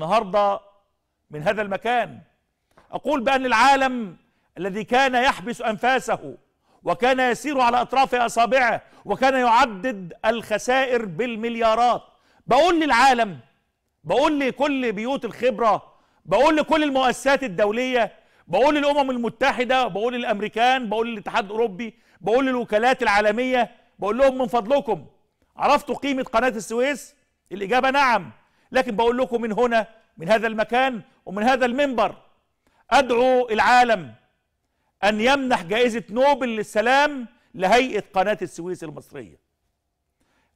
النهارده من هذا المكان اقول بان العالم الذي كان يحبس انفاسه وكان يسير على اطراف اصابعه وكان يعدد الخسائر بالمليارات بقول للعالم بقول لكل بيوت الخبره بقول لكل المؤسسات الدوليه بقول للامم المتحده بقول للامريكان بقول للاتحاد الاوروبي بقول للوكالات العالميه بقول لهم من فضلكم عرفتوا قيمه قناه السويس الاجابه نعم لكن بقول لكم من هنا من هذا المكان ومن هذا المنبر أدعو العالم أن يمنح جائزة نوبل للسلام لهيئة قناة السويس المصرية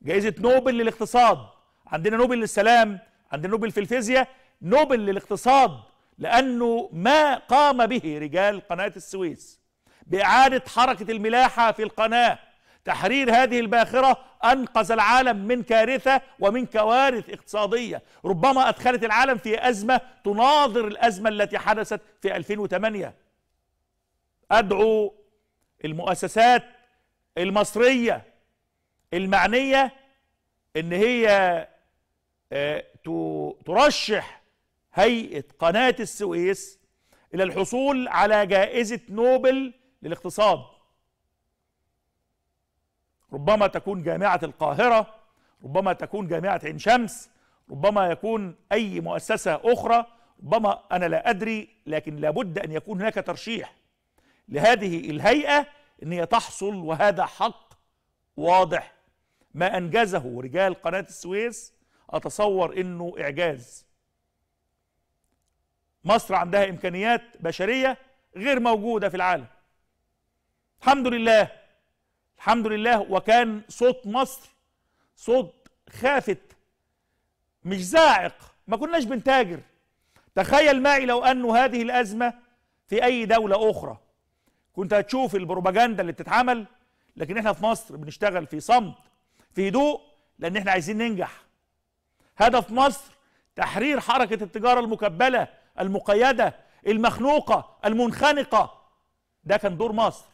جائزة نوبل للاقتصاد عندنا نوبل للسلام عندنا نوبل في الفيزياء نوبل للاقتصاد لأنه ما قام به رجال قناة السويس بإعادة حركة الملاحة في القناة تحرير هذه الباخرة أنقذ العالم من كارثة ومن كوارث اقتصادية ربما أدخلت العالم في أزمة تناظر الأزمة التي حدثت في 2008 أدعو المؤسسات المصرية المعنية ان هي آه، ترشح هيئة قناة السويس الى الحصول على جائزة نوبل للاقتصاد ربما تكون جامعة القاهرة ربما تكون جامعة عين شمس ربما يكون أي مؤسسة أخرى ربما أنا لا أدري لكن لابد أن يكون هناك ترشيح لهذه الهيئة أن هي تحصل وهذا حق واضح ما أنجزه رجال قناة السويس أتصور أنه إعجاز مصر عندها إمكانيات بشرية غير موجودة في العالم الحمد لله الحمد لله وكان صوت مصر صوت خافت مش زاعق ما كناش بنتاجر تخيل معي لو أنه هذه الأزمة في أي دولة أخرى كنت هتشوف البروباجندا اللي بتتعمل لكن احنا في مصر بنشتغل في صمت في هدوء لأن احنا عايزين ننجح هدف مصر تحرير حركة التجارة المكبلة المقيدة المخنوقة المنخنقة ده كان دور مصر